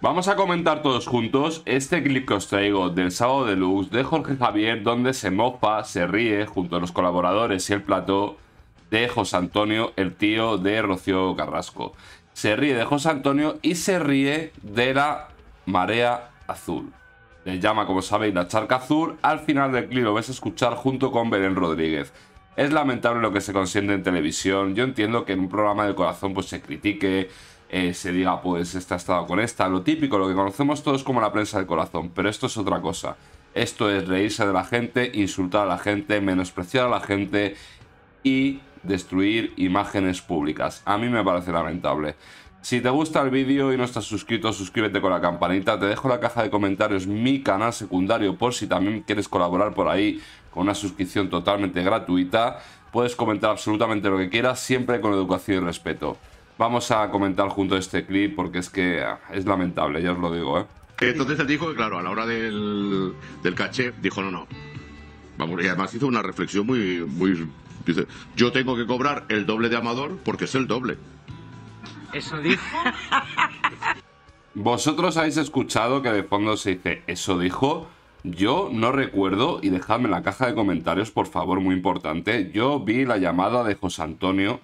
Vamos a comentar todos juntos este clip que os traigo del sábado de luz de Jorge Javier donde se mofa, se ríe junto a los colaboradores y el plató de José Antonio, el tío de Rocío Carrasco. Se ríe de José Antonio y se ríe de la marea azul. Le llama, como sabéis, la charca azul. Al final del clip lo a escuchar junto con Belén Rodríguez. Es lamentable lo que se consiente en televisión. Yo entiendo que en un programa de corazón pues se critique, se diga, pues esta ha estado con esta, lo típico, lo que conocemos todos como la prensa del corazón, pero esto es otra cosa. Esto es reírse de la gente, insultar a la gente, menospreciar a la gente y destruir imágenes públicas. A mí me parece lamentable. Si te gusta el vídeo y no estás suscrito, suscríbete con la campanita. Te dejo la caja de comentarios mi canal secundario por si también quieres colaborar por ahí con una suscripción totalmente gratuita. Puedes comentar absolutamente lo que quieras, siempre con educación y respeto. Vamos a comentar junto este clip porque es que ah, es lamentable, ya os lo digo, ¿eh? Entonces él dijo que, claro, a la hora del, caché, dijo, no, no. Vamos, y además hizo una reflexión muy, muy... Dice, yo tengo que cobrar el doble de Amador porque es el doble. Eso dijo. ¿Vosotros habéis escuchado que de fondo se dice, eso dijo? Yo no recuerdo, y dejadme en la caja de comentarios, por favor, muy importante. Yo vi la llamada de José Antonio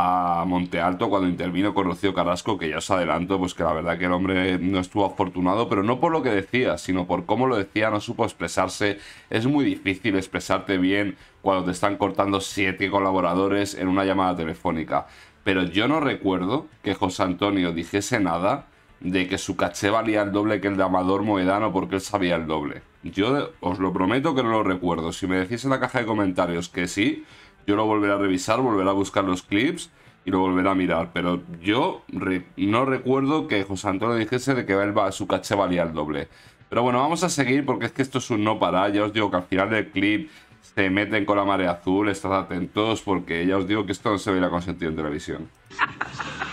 a Monte Alto cuando intervino con Rocío Carrasco, que ya os adelanto, pues que la verdad que el hombre no estuvo afortunado, pero no por lo que decía, sino por cómo lo decía, no supo expresarse. Es muy difícil expresarte bien cuando te están cortando siete colaboradores en una llamada telefónica. Pero yo no recuerdo que José Antonio dijese nada de que su caché valía el doble que el de Amador Moedano porque él sabía el doble. Yo os lo prometo que no lo recuerdo. Si me decís en la caja de comentarios que sí, yo lo volveré a revisar, volveré a buscar los clips y lo volveré a mirar. Pero yo no recuerdo que José Antonio dijese de que su caché valía el doble. Pero bueno, vamos a seguir porque es que esto es un no parar. Ya os digo que al final del clip se meten con la marea azul, estad atentos porque ya os digo que esto no se verá consentido en televisión.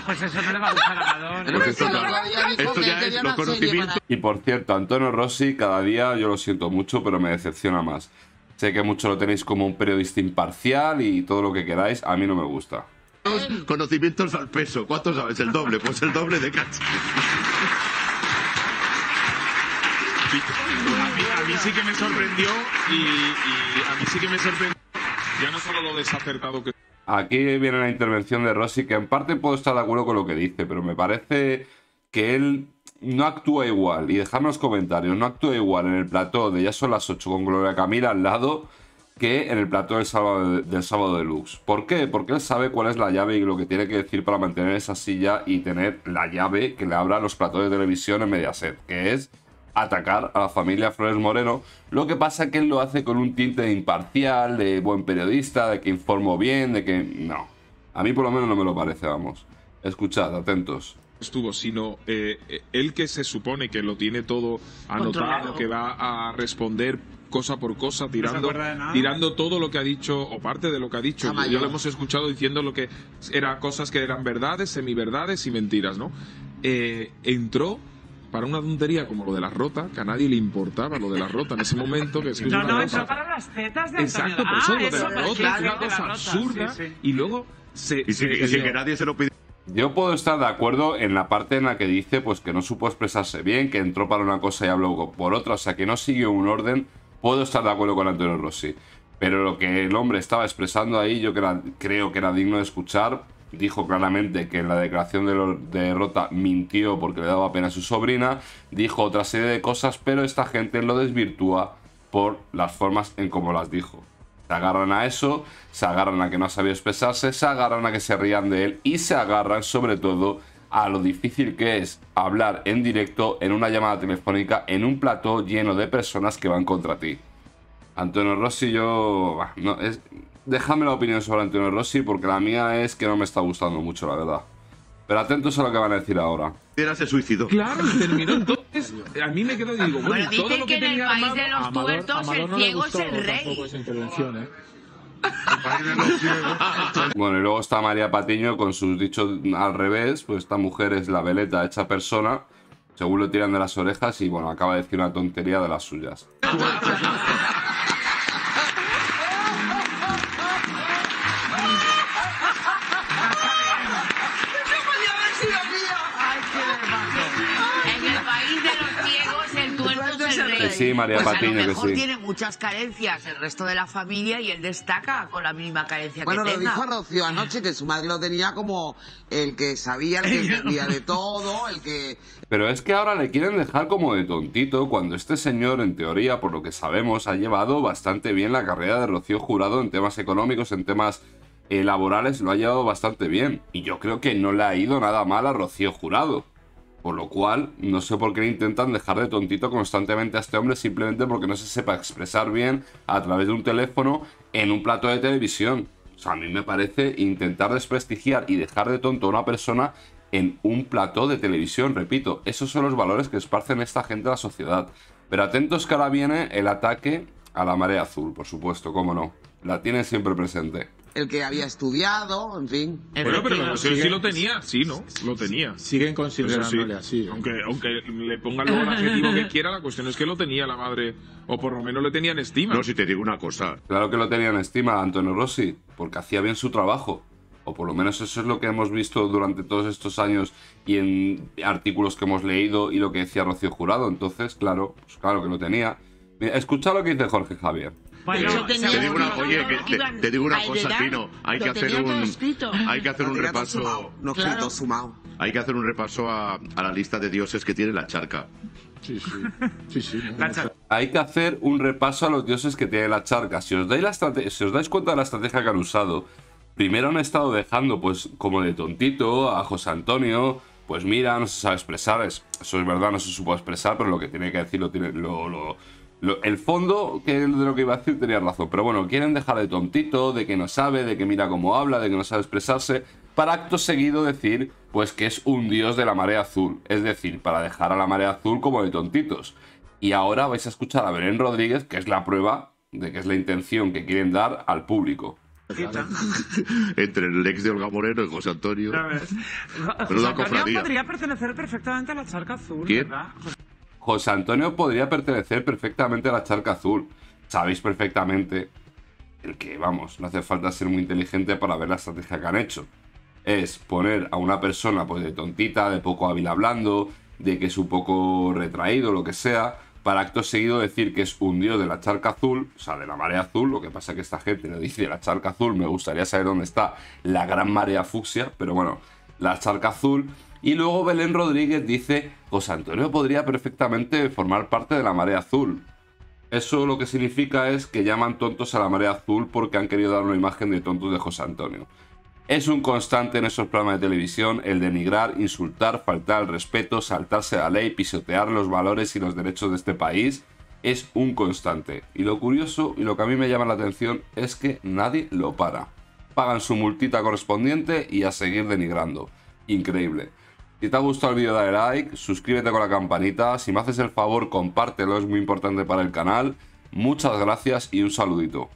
Pues eso no le va a gustar a pues ya lo Y por cierto, Antonio Rossi cada día yo lo siento mucho, pero me decepciona más. Sé que mucho lo tenéis como un periodista imparcial y todo lo que queráis, a mí no me gusta. Conocimientos al peso, ¿cuánto sabes? El doble, pues el doble de cacho. A mí, sí que me sorprendió y a mí sí que me sorprendió ya no solo lo desacertado que... Aquí viene la intervención de Rossi, que en parte puedo estar de acuerdo con lo que dice, pero me parece que él no actúa igual, y dejadme los comentarios, no actúa igual en el plató de Ya son las 8 con Gloria Camila al lado que en el plató del sábado, del sábado deluxe. ¿Por qué? Porque él sabe cuál es la llave y lo que tiene que decir para mantener esa silla y tener la llave que le abra los platos de televisión en Mediaset, que es atacar a la familia Flores Moreno. Lo que pasa es que él lo hace con un tinte de imparcial, de buen periodista, de que informo bien, de que... No. A mí por lo menos no me lo parece, vamos. Escuchad, atentos estuvo, sino el eh, eh, que se supone que lo tiene todo anotado, que va a responder cosa por cosa, tirando, tirando todo lo que ha dicho, o parte de lo que ha dicho. ya lo hemos escuchado diciendo lo que era cosas que eran verdades, semiverdades y mentiras, ¿no? Eh, entró para una tontería como lo de la rota, que a nadie le importaba lo de la rota en ese momento. Que no, no, entró para las tetas de Exacto, ah, de la rota es una cosa absurda. Y luego se... Y sin, que nadie se lo pidió. Yo puedo estar de acuerdo en la parte en la que dice pues que no supo expresarse bien, que entró para una cosa y habló por otra, o sea que no siguió un orden. Puedo estar de acuerdo con Antonio Rossi. Pero lo que el hombre estaba expresando ahí, yo creo que era digno de escuchar. Dijo claramente que en la declaración de, de derrota mintió porque le daba pena a su sobrina. Dijo otra serie de cosas, pero esta gente lo desvirtúa por las formas en cómo las dijo. Se agarran a eso, se agarran a que no ha sabido expresarse, se agarran a que se rían de él y se agarran sobre todo a lo difícil que es hablar en directo, en una llamada telefónica, en un plató lleno de personas que van contra ti. Antonio Rossi, yo... No, es... Déjame la opinión sobre Antonio Rossi porque la mía es que no me está gustando mucho, la verdad. Pero atentos a lo que van a decir ahora. Era ese suicidio? Claro, terminó entonces. A mí me quedo y digo, bueno, dicen que, en el país de los tuertos el ciego es el rey. bueno, y luego está María Patiño con sus dichos al revés, pues esta mujer es la veleta hecha persona, según lo tiran de las orejas y bueno, acaba de decir una tontería de las suyas. sí, María pues a lo mejor tiene muchas carencias el resto de la familia y él destaca con la mínima carencia que tenga. Bueno, lo dijo Rocío anoche, que su madre lo tenía como el que sabía, el que entendía de todo, el que... Pero es que ahora le quieren dejar como de tontito cuando este señor, en teoría, por lo que sabemos, ha llevado bastante bien la carrera de Rocío Jurado en temas económicos, en temas eh, laborales, lo ha llevado bastante bien. Y yo creo que no le ha ido nada mal a Rocío Jurado. Por lo cual, no sé por qué intentan dejar de tontito constantemente a este hombre simplemente porque no se sepa expresar bien a través de un teléfono en un plato de televisión. O sea, a mí me parece intentar desprestigiar y dejar de tonto a una persona en un plato de televisión. Repito, esos son los valores que esparcen esta gente a la sociedad. Pero atentos que ahora viene el ataque a la marea azul, por supuesto, cómo no. La tienen siempre presente el que había estudiado, en fin. Bueno, pero la sí lo tenía, sí, ¿no? Lo tenía. Siguen considerándole así. ¿eh? Aunque, aunque le pongan luego el adjetivo que quiera, la cuestión es que lo tenía la madre, o por lo menos le tenían estima. No, si te digo una cosa. Claro que lo tenían estima Antonio Rossi, porque hacía bien su trabajo. O por lo menos eso es lo que hemos visto durante todos estos años y en artículos que hemos leído y lo que decía Rocío Jurado. Entonces, claro, pues claro que lo tenía. escucha lo que dice Jorge Javier te digo una, cosa, Tino. Hay que, hacer un, hay que hacer un repaso. no sumado. Hay que hacer un repaso a, la lista de dioses que tiene la charca. Sí, sí. Hay que hacer un repaso a los dioses que tiene la charca. Si os, dais si os dais cuenta de la estrategia que han usado, primero han estado dejando, pues, como de tontito a José Antonio. Pues mira, no se sabe expresar, eso es verdad, no se supo expresar, pero lo que tiene que decir lo, tiene, lo el fondo que de lo que iba a decir tenía razón, pero bueno, quieren dejar de tontito, de que no sabe, de que mira cómo habla, de que no sabe expresarse, para acto seguido decir pues que es un dios de la marea azul, es decir, para dejar a la marea azul como de tontitos. Y ahora vais a escuchar a Belén Rodríguez, que es la prueba de que es la intención que quieren dar al público. Entre el ex de Olga Moreno y José Antonio. José Antonio podría pertenecer perfectamente a la charca azul, ¿Quién? José Antonio podría pertenecer perfectamente a la charca azul. Sabéis perfectamente el que, vamos, no hace falta ser muy inteligente para ver la estrategia que han hecho. Es poner a una persona pues de tontita, de poco hábil hablando, de que es un poco retraído, lo que sea, para acto seguido decir que es un dios de la charca azul, o sea, de la marea azul, lo que pasa es que esta gente le dice la charca azul, me gustaría saber dónde está la gran marea fucsia, pero bueno, la charca azul y luego Belén Rodríguez dice, José Antonio podría perfectamente formar parte de la Marea Azul. Eso lo que significa es que llaman tontos a la Marea Azul porque han querido dar una imagen de tontos de José Antonio. Es un constante en esos programas de televisión el denigrar, insultar, faltar al respeto, saltarse la ley, pisotear los valores y los derechos de este país. Es un constante. Y lo curioso y lo que a mí me llama la atención es que nadie lo para. Pagan su multita correspondiente y a seguir denigrando. Increíble. Si te ha gustado el vídeo dale like, suscríbete con la campanita, si me haces el favor compártelo, es muy importante para el canal. Muchas gracias y un saludito.